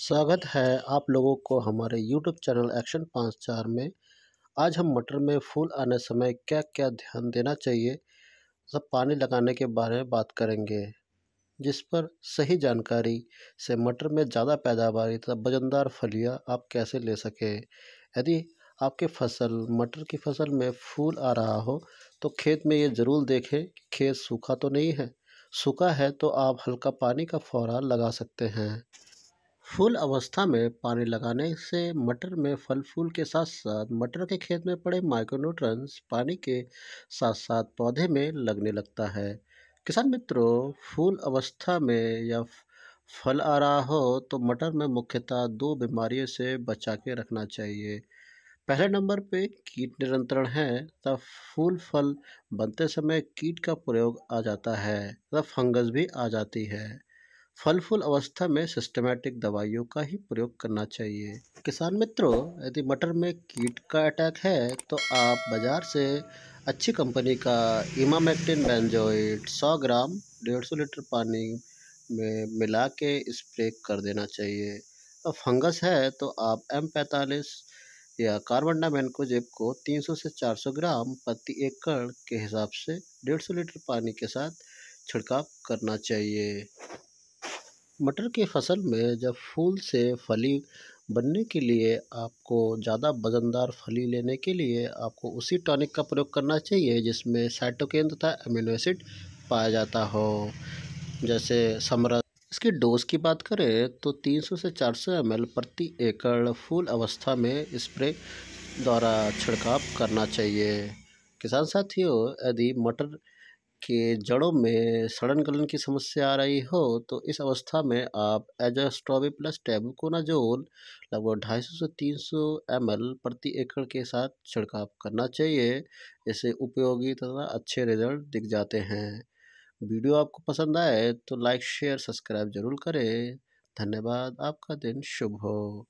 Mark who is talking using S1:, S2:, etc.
S1: स्वागत है आप लोगों को हमारे YouTube चैनल एक्शन पाँच चार में आज हम मटर में फूल आने समय क्या क्या ध्यान देना चाहिए सब पानी लगाने के बारे में बात करेंगे जिस पर सही जानकारी से मटर में ज़्यादा पैदावार तथा वजनदार फलियां आप कैसे ले सकें यदि आपके फसल मटर की फसल में फूल आ रहा हो तो खेत में ये ज़रूर देखें कि खेत सूखा तो नहीं है सूखा है तो आप हल्का पानी का फौरा लगा सकते हैं फूल अवस्था में पानी लगाने से मटर में फल फूल के साथ साथ मटर के खेत में पड़े माइक्रोन्यूट्रंस पानी के साथ साथ पौधे में लगने लगता है किसान मित्रों फूल अवस्था में या फल आ रहा हो तो मटर में मुख्यतः दो बीमारियों से बचा के रखना चाहिए पहले नंबर पे कीट नियंत्रण है तब फूल फल बनते समय कीट का प्रयोग आ जाता है तब फंगस भी आ जाती है फल फूल अवस्था में सिस्टमेटिक दवाइयों का ही प्रयोग करना चाहिए किसान मित्रों यदि मटर में कीट का अटैक है तो आप बाज़ार से अच्छी कंपनी का इमामेक्टिन बेंजोइट 100 ग्राम 150 लीटर पानी में मिला के स्प्रे कर देना चाहिए और फंगस है तो आप एम पैंतालीस या कार्बन डामेनकोजेब को 300 से 400 ग्राम प्रति एकड़ के हिसाब से 150 लीटर पानी के साथ छिड़काव करना चाहिए मटर की फसल में जब फूल से फली बनने के लिए आपको ज़्यादा वज़नदार फली लेने के लिए आपको उसी टॉनिक का प्रयोग करना चाहिए जिसमें साइटोकेन तथा अमीनो एसिड पाया जाता हो जैसे समरा इसकी डोज की बात करें तो 300 से 400 एम प्रति एकड़ फूल अवस्था में स्प्रे द्वारा छिड़काव करना चाहिए किसान साथियों यदि मटर कि जड़ों में सड़न गलन की समस्या आ रही हो तो इस अवस्था में आप एजस्ट्रॉबी प्लस टेबुकोनाजोल लगभग ढाई सौ से तीन सौ एम प्रति एकड़ के साथ छिड़काव करना चाहिए इससे उपयोगी तथा अच्छे रिजल्ट दिख जाते हैं वीडियो आपको पसंद आए तो लाइक शेयर सब्सक्राइब जरूर करें धन्यवाद आपका दिन शुभ हो